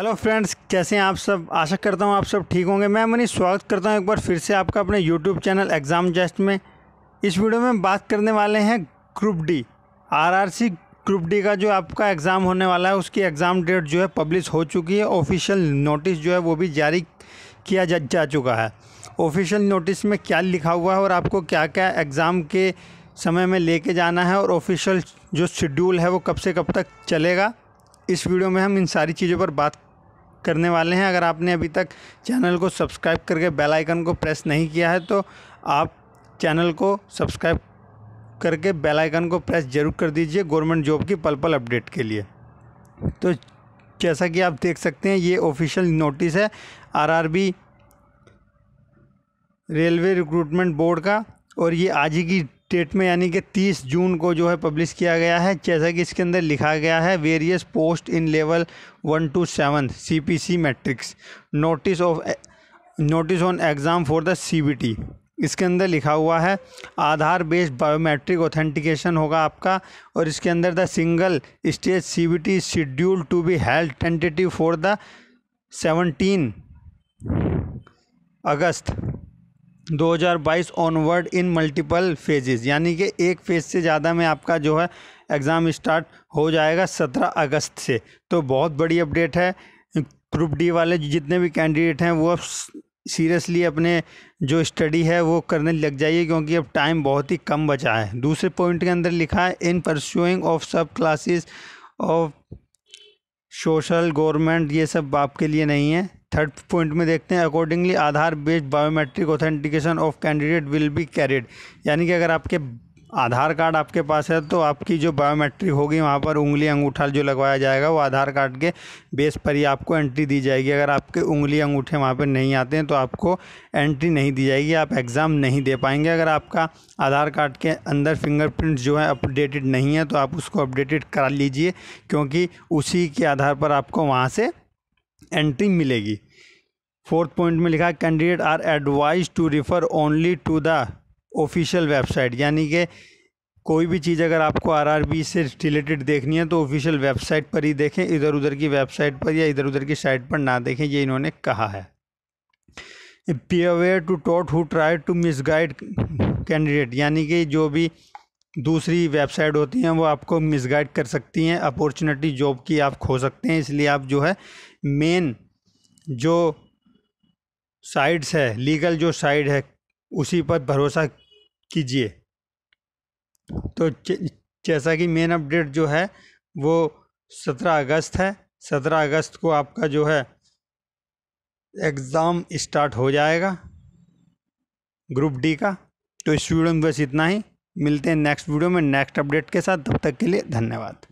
hello friends कैसे हैं आप सब आशा करता हूं आप सब ठीक होंगे मैं मनीष स्वागत करता हूं एक बार फिर से आपका अपने यूट्यूब चैनल एग्ज़ाम जस्ट में इस वीडियो में बात करने वाले हैं group D RRC group D का जो आपका एग्ज़ाम होने वाला है उसकी एग्ज़ाम डेट जो है पब्लिश हो चुकी है ऑफिशियल नोटिस जो है वो भी जारी किया जा, जा चुका है ऑफिशियल नोटिस में क्या लिखा हुआ है और आपको क्या क्या एग्ज़ाम के समय में लेके जाना है और ऑफिशियल जो शेड्यूल है वो कब से कब तक चलेगा इस वीडियो में हम इन सारी चीज़ों पर बात करने वाले हैं अगर आपने अभी तक चैनल को सब्सक्राइब करके बेल आइकन को प्रेस नहीं किया है तो आप चैनल को सब्सक्राइब करके बेल आइकन को प्रेस जरूर कर दीजिए गवर्नमेंट जॉब की पल पल अपडेट के लिए तो जैसा कि आप देख सकते हैं ये ऑफिशियल नोटिस है आरआरबी रेलवे रिक्रूटमेंट बोर्ड का और ये आज ही की डेट में यानी कि 30 जून को जो है पब्लिश किया गया है जैसा कि इसके अंदर लिखा गया है various post in level one two seven C P C matrix notice of notice on exam for the C B T इसके अंदर लिखा हुआ है आधार बेस्ड बायोमेट्रिक ऑथेंटिकेशन होगा आपका और इसके अंदर the single stage C B T schedule to be held tentative for the seventeen August 2022 onward in multiple phases यानी कि एक फेज़ से ज़्यादा में आपका जो है एग्ज़ाम स्टार्ट हो जाएगा 17 अगस्त से तो बहुत बड़ी अपडेट है ग्रुप डी वाले जितने भी कैंडिडेट हैं वो अब सीरियसली अपने जो स्टडी है वो करने लग जाइए क्योंकि अब टाइम बहुत ही कम बचा है दूसरे पॉइंट के अंदर लिखा है in pursuing of sub classes of social government ये सब आपके लिए नहीं है थर्ड पॉइंट में देखते हैं accordingly Aadhaar based biometric authentication of candidate will be carried यानी कि अगर आपके आधार कार्ड आपके पास है तो आपकी जो बायोमेट्रिक होगी वहाँ पर उंगली अंगूठा जो लगवाया जाएगा वो आधार कार्ड के बेस पर ही आपको एंट्री दी जाएगी अगर आपके उंगली अंगूठे वहाँ पर नहीं आते हैं तो आपको एंट्री नहीं दी जाएगी आप एग्ज़ाम नहीं दे पाएंगे अगर आपका आधार कार्ड के अंदर फिंगरप्रिंट जो है अपडेटेड नहीं है तो आप उसको अपडेटेड करा लीजिए क्योंकि उसी के आधार पर आपको वहाँ से एंट्री मिलेगी फोर्थ पॉइंट में लिखा है candidate are advised to refer only to the official website यानी कि कोई भी चीज़ अगर आपको आरआरबी से रिलेटेड देखनी है तो ऑफिशियल वेबसाइट पर ही देखें इधर उधर की वेबसाइट पर या इधर उधर की साइट पर ना देखें ये इन्होंने कहा है be aware to tout who try to misguide candidate यानी कि जो भी दूसरी वेबसाइट होती हैं वो आपको मिसगाइड कर सकती हैं अपॉर्चुनिटी जॉब की आप खो सकते हैं इसलिए आप जो है मेन जो साइट्स है लीगल जो साइड है उसी पर भरोसा कीजिए तो जैसा कि मेन अपडेट जो है वो सत्रह अगस्त है सत्रह अगस्त को आपका जो है एग्ज़ाम स्टार्ट हो जाएगा ग्रुप डी का तो स्टूडेंट बस इतना ही मिलते हैं नेक्स्ट वीडियो में नेक्स्ट अपडेट के साथ तब तक के लिए धन्यवाद